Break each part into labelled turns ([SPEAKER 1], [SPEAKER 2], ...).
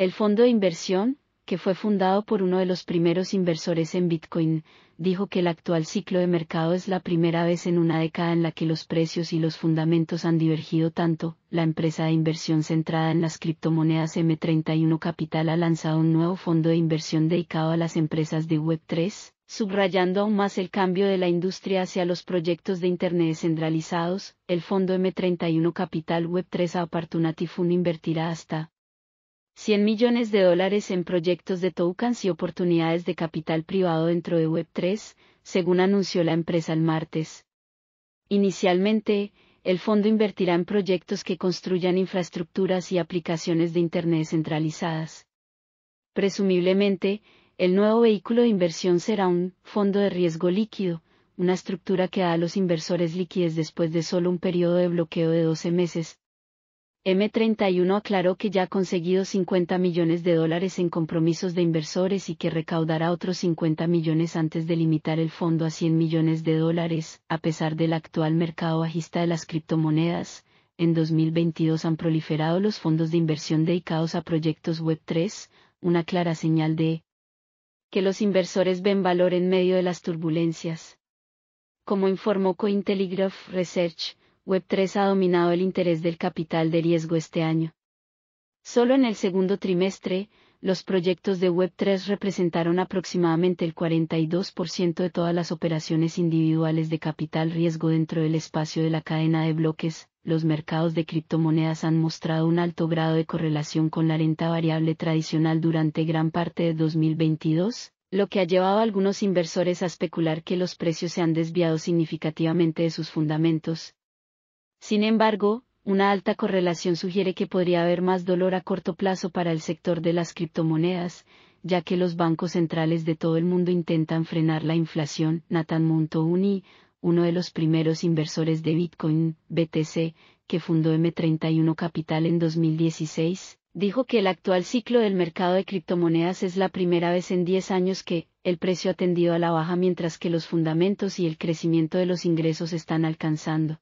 [SPEAKER 1] El fondo de inversión, que fue fundado por uno de los primeros inversores en Bitcoin, dijo que el actual ciclo de mercado es la primera vez en una década en la que los precios y los fundamentos han divergido tanto. La empresa de inversión centrada en las criptomonedas M31 Capital ha lanzado un nuevo fondo de inversión dedicado a las empresas de Web3, subrayando aún más el cambio de la industria hacia los proyectos de Internet descentralizados, el fondo M31 Capital Web3 Opportunity Fund invertirá hasta 100 millones de dólares en proyectos de tokens y oportunidades de capital privado dentro de Web3, según anunció la empresa el martes. Inicialmente, el fondo invertirá en proyectos que construyan infraestructuras y aplicaciones de Internet centralizadas. Presumiblemente, el nuevo vehículo de inversión será un fondo de riesgo líquido, una estructura que da a los inversores líquidos después de solo un periodo de bloqueo de 12 meses, M31 aclaró que ya ha conseguido 50 millones de dólares en compromisos de inversores y que recaudará otros 50 millones antes de limitar el fondo a 100 millones de dólares, a pesar del actual mercado bajista de las criptomonedas. En 2022 han proliferado los fondos de inversión dedicados a proyectos Web3, una clara señal de que los inversores ven valor en medio de las turbulencias. Como informó Cointelegraph Research, Web3 ha dominado el interés del capital de riesgo este año. Solo en el segundo trimestre, los proyectos de Web3 representaron aproximadamente el 42% de todas las operaciones individuales de capital riesgo dentro del espacio de la cadena de bloques. Los mercados de criptomonedas han mostrado un alto grado de correlación con la renta variable tradicional durante gran parte de 2022, lo que ha llevado a algunos inversores a especular que los precios se han desviado significativamente de sus fundamentos, sin embargo, una alta correlación sugiere que podría haber más dolor a corto plazo para el sector de las criptomonedas, ya que los bancos centrales de todo el mundo intentan frenar la inflación. Nathan Montoni, uno de los primeros inversores de Bitcoin, BTC, que fundó M31 Capital en 2016, dijo que el actual ciclo del mercado de criptomonedas es la primera vez en 10 años que, el precio ha tendido a la baja mientras que los fundamentos y el crecimiento de los ingresos están alcanzando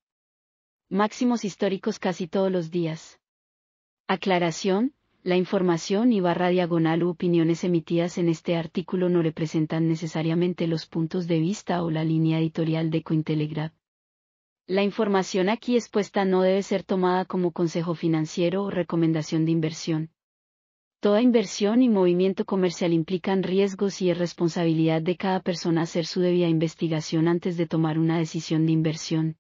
[SPEAKER 1] máximos históricos casi todos los días. Aclaración, la información y barra diagonal u opiniones emitidas en este artículo no representan necesariamente los puntos de vista o la línea editorial de Cointelegraph. La información aquí expuesta no debe ser tomada como consejo financiero o recomendación de inversión. Toda inversión y movimiento comercial implican riesgos y es responsabilidad de cada persona hacer su debida investigación antes de tomar una decisión de inversión.